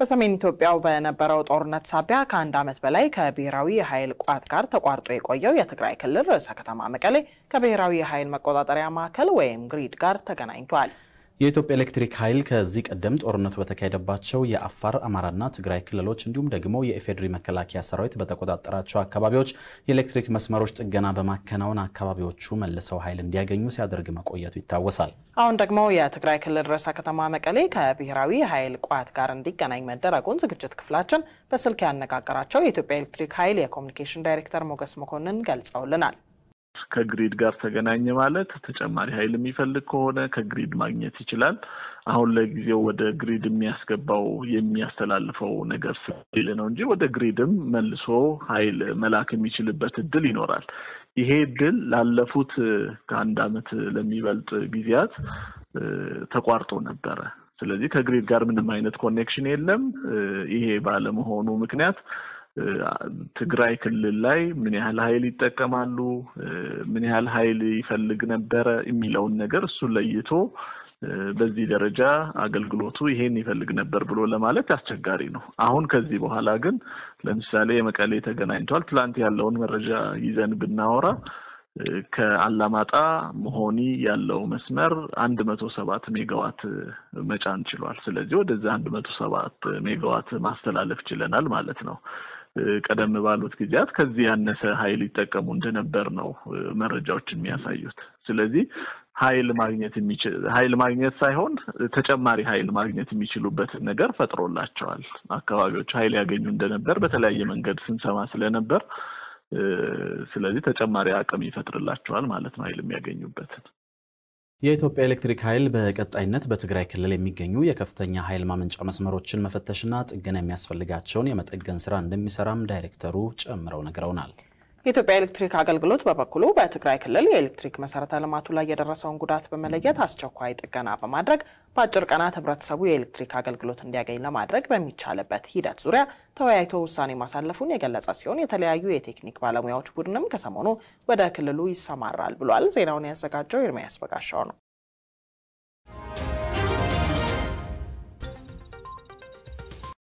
በሰሜን ኢትዮጵያው በነበረው ጦርነት ሳቢያ ከአንድ ዓመት በላይ ከብሔራዊ የኃይል ቋት ጋር ተቋርጦ የቆየው የትግራይ ክልል ርዕሰ ከተማ መቀሌ ከብሔራዊ የኃይል መቆጣጠሪያ ማዕከል ወይም ግሪድ ጋር ተገናኝቷል። የኢትዮጵያ ኤሌክትሪክ ኃይል ከዚህ ቀደም ጦርነቱ በተካሄደባቸው የአፋር፣ አማራና ትግራይ ክልሎች እንዲሁም ደግሞ የኢፌዴሪ መከላከያ ሰራዊት በተቆጣጠራቸው አካባቢዎች የኤሌክትሪክ መስመሮች ጥገና በማከናወን አካባቢዎቹ መልሰው ኃይል እንዲያገኙ ሲያደርግ መቆየቱ ይታወሳል። አሁን ደግሞ የትግራይ ክልል ርዕሰ ከተማ መቀሌ ከብሔራዊ ኃይል ቋት ጋር እንዲገናኝ መደረጉን ዝግጅት ክፍላችን በስልክ ያነጋገራቸው የኢትዮጵያ ኤሌክትሪክ ኃይል የኮሚኒኬሽን ዳይሬክተር ሞገስ መኮንን ገልጸውልናል። ከግሪድ ጋር ተገናኘ ማለት ተጨማሪ ኃይል የሚፈልግ ከሆነ ከግሪድ ማግኘት ይችላል። አሁን ለጊዜው ወደ ግሪድ የሚያስገባው የሚያስተላልፈው ነገር ስለሌለ ነው እንጂ ወደ ግሪድም መልሶ ኃይል መላክ የሚችልበት እድል ይኖራል። ይሄ እድል ላለፉት ከአንድ ዓመት ለሚበልጥ ጊዜያት ተቋርጦ ነበረ። ስለዚህ ከግሪድ ጋር ምንም አይነት ኮኔክሽን የለም። ይሄ ባለመሆኑ ምክንያት ትግራይ ክልል ላይ ምን ያህል ኃይል ይጠቀማሉ፣ ምን ያህል ኃይል ይፈልግ ነበረ የሚለውን ነገር እሱን ለይቶ በዚህ ደረጃ አገልግሎቱ ይሄን ይፈልግ ነበር ብሎ ለማለት አስቸጋሪ ነው። አሁን ከዚህ በኋላ ግን ለምሳሌ የመቀሌ ተገናኝቷል። ትላንት ያለውን መረጃ ይዘን ብናወራ ከአላማጣ መሆኒ ያለው መስመር አንድ መቶ ሰባት ሜጋዋት መጫን ችሏል። ስለዚህ ወደዚህ አንድ መቶ ሰባት ሜጋዋት ማስተላለፍ ችለናል ማለት ነው። ቀደም ባሉት ጊዜያት ከዚህ ያነሰ ኃይል ይጠቀሙ እንደነበር ነው መረጃዎች የሚያሳዩት። ስለዚህ ኃይል ማግኘት የሚችል ኃይል ማግኘት ሳይሆን ተጨማሪ ኃይል ማግኘት የሚችሉበትን ነገር ፈጥሮላቸዋል። አካባቢዎች ኃይል ያገኙ እንደነበር በተለያየ መንገድ ስንሰማ ስለነበር ስለዚህ ተጨማሪ አቅም ይፈጥርላቸዋል ማለት ነው ኃይል የሚያገኙበትን የኢትዮጵያ ኤሌክትሪክ ኃይል በቀጣይነት በትግራይ ክልል የሚገኙ የከፍተኛ ኃይል ማመንጫ መስመሮችን መፈተሽና ጥገና የሚያስፈልጋቸውን የመጠገን ስራ እንደሚሰራም ዳይሬክተሩ ጨምረው ነግረውናል። የኢትዮጵያ ኤሌክትሪክ አገልግሎት በበኩሉ በትግራይ ክልል የኤሌክትሪክ መሰረተ ልማቱ ላይ የደረሰውን ጉዳት በመለየት አስቸኳይ ጥገና በማድረግ በአጭር ቀናት ህብረተሰቡ የኤሌክትሪክ አገልግሎት እንዲያገኝ ለማድረግ በሚቻልበት ሂደት ዙሪያ ተወያይቶ ውሳኔ ማሳለፉን የገለጸ ሲሆን የተለያዩ የቴክኒክ ባለሙያዎች ቡድንም ከሰሞኑ ወደ ክልሉ ይሰማራል ብሏል። ዜናውን ያዘጋጀው ኤርሚያስ በጋሻው ነው።